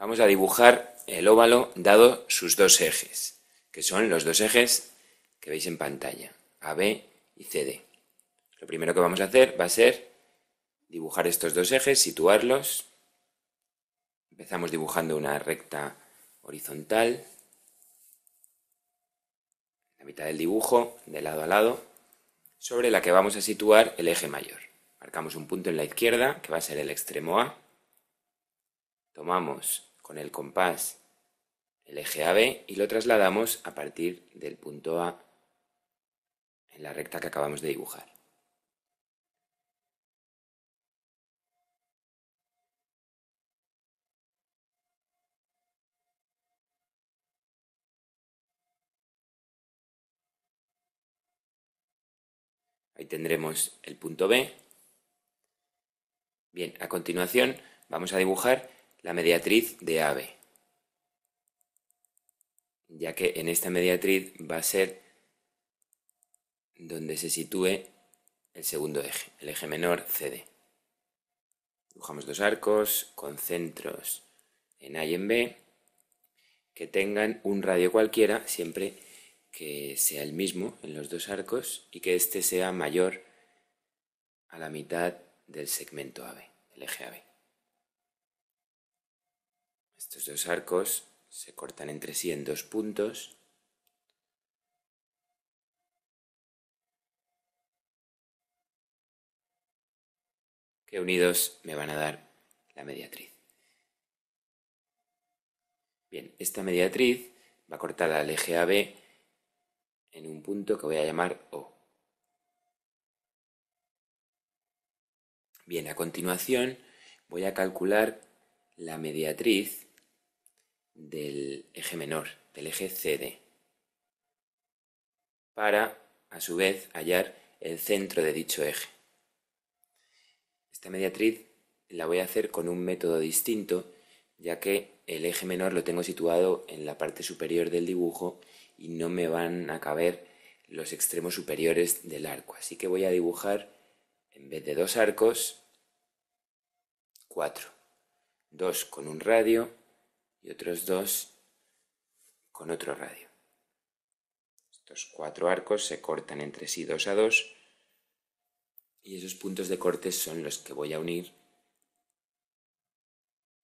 vamos a dibujar el óvalo dado sus dos ejes, que son los dos ejes que veis en pantalla, AB y CD. Lo primero que vamos a hacer va a ser dibujar estos dos ejes, situarlos. Empezamos dibujando una recta horizontal, la mitad del dibujo, de lado a lado, sobre la que vamos a situar el eje mayor. Marcamos un punto en la izquierda, que va a ser el extremo A. Tomamos con el compás el eje AB y lo trasladamos a partir del punto A en la recta que acabamos de dibujar. Ahí tendremos el punto B. Bien, a continuación vamos a dibujar la mediatriz de AB, ya que en esta mediatriz va a ser donde se sitúe el segundo eje, el eje menor CD. Dibujamos dos arcos con centros en A y en B que tengan un radio cualquiera, siempre que sea el mismo en los dos arcos y que éste sea mayor a la mitad del segmento AB, el eje AB. Estos dos arcos se cortan entre sí en dos puntos. que unidos me van a dar la mediatriz. Bien, esta mediatriz va a cortar al eje AB en un punto que voy a llamar O. Bien, a continuación voy a calcular la mediatriz del eje menor, del eje CD, para, a su vez, hallar el centro de dicho eje. Esta mediatriz la voy a hacer con un método distinto, ya que el eje menor lo tengo situado en la parte superior del dibujo y no me van a caber los extremos superiores del arco. Así que voy a dibujar, en vez de dos arcos, cuatro. Dos con un radio y otros dos con otro radio. Estos cuatro arcos se cortan entre sí dos a dos y esos puntos de corte son los que voy a unir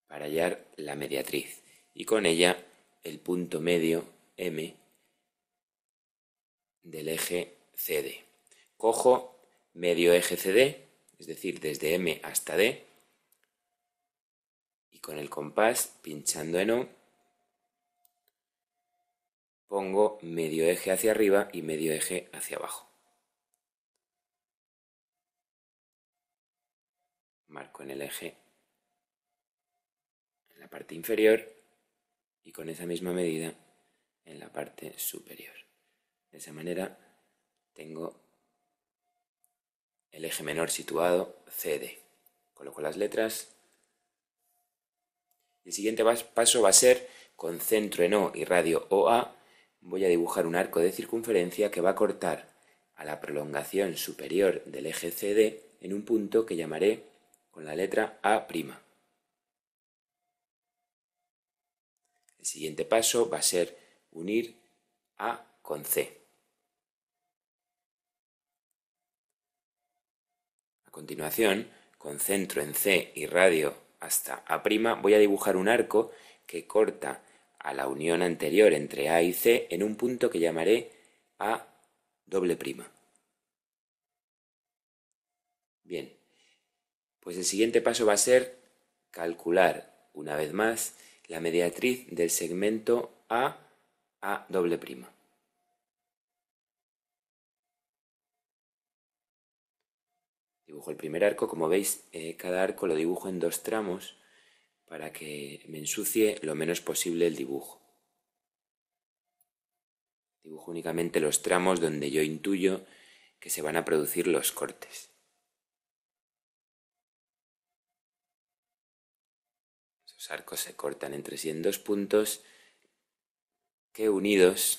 para hallar la mediatriz y con ella el punto medio M del eje CD. Cojo medio eje CD, es decir, desde M hasta D, con el compás pinchando en O pongo medio eje hacia arriba y medio eje hacia abajo. Marco en el eje en la parte inferior y con esa misma medida en la parte superior. De esa manera tengo el eje menor situado CD. Coloco las letras el siguiente paso va a ser, con centro en O y radio OA, voy a dibujar un arco de circunferencia que va a cortar a la prolongación superior del eje CD en un punto que llamaré con la letra A'. El siguiente paso va a ser unir A con C. A continuación, con centro en C y radio hasta A', voy a dibujar un arco que corta a la unión anterior entre A y C en un punto que llamaré A doble prima. Bien, pues el siguiente paso va a ser calcular una vez más la mediatriz del segmento A A doble prima. dibujo el primer arco. Como veis, eh, cada arco lo dibujo en dos tramos para que me ensucie lo menos posible el dibujo. Dibujo únicamente los tramos donde yo intuyo que se van a producir los cortes. Esos arcos se cortan entre sí en dos puntos que unidos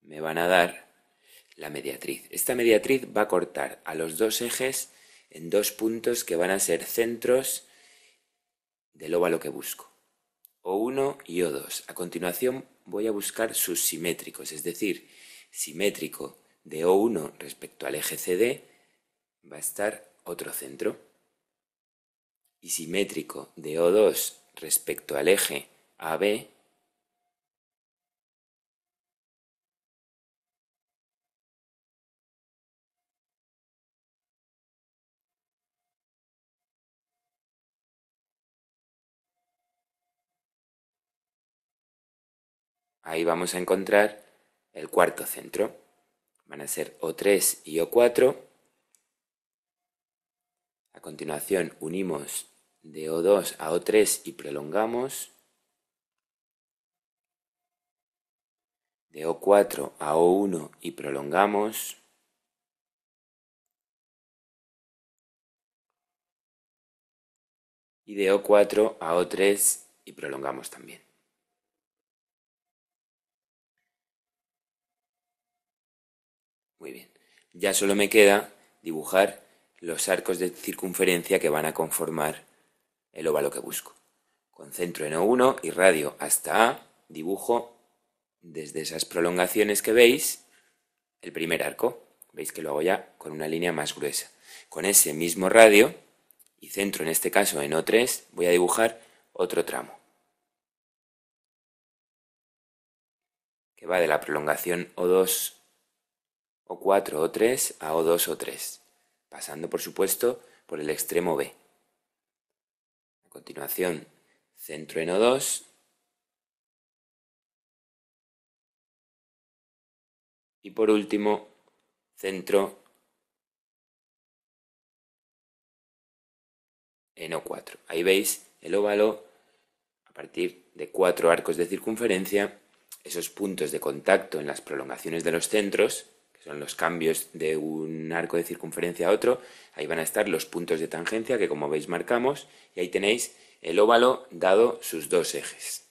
me van a dar la mediatriz. Esta mediatriz va a cortar a los dos ejes en dos puntos que van a ser centros del óvalo que busco. O1 y O2. A continuación voy a buscar sus simétricos, es decir, simétrico de O1 respecto al eje CD va a estar otro centro. Y simétrico de O2 respecto al eje AB ahí vamos a encontrar el cuarto centro. Van a ser O3 y O4. A continuación unimos de O2 a O3 y prolongamos. De O4 a O1 y prolongamos. Y de O4 a O3 y prolongamos también. Muy bien. Ya solo me queda dibujar los arcos de circunferencia que van a conformar el óvalo que busco. Con centro en O1 y radio hasta A, dibujo desde esas prolongaciones que veis el primer arco. Veis que lo hago ya con una línea más gruesa. Con ese mismo radio y centro en este caso en O3, voy a dibujar otro tramo. Que va de la prolongación O2 4 o 3 a O2 o 3, pasando por supuesto por el extremo B. A continuación, centro en O2 y por último, centro en O4. Ahí veis el óvalo a partir de cuatro arcos de circunferencia, esos puntos de contacto en las prolongaciones de los centros, son los cambios de un arco de circunferencia a otro, ahí van a estar los puntos de tangencia que como veis marcamos y ahí tenéis el óvalo dado sus dos ejes.